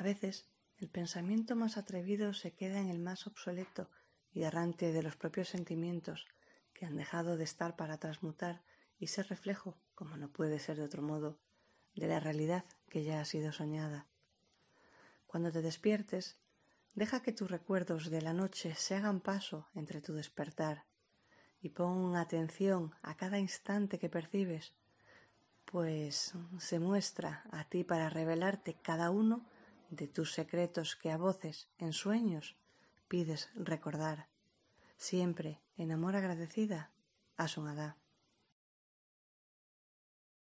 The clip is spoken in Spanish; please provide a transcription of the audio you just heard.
A veces el pensamiento más atrevido se queda en el más obsoleto y errante de los propios sentimientos que han dejado de estar para transmutar y ser reflejo, como no puede ser de otro modo, de la realidad que ya ha sido soñada. Cuando te despiertes, deja que tus recuerdos de la noche se hagan paso entre tu despertar y pon atención a cada instante que percibes, pues se muestra a ti para revelarte cada uno de tus secretos que a voces, en sueños, pides recordar. Siempre, en amor agradecida, asunada.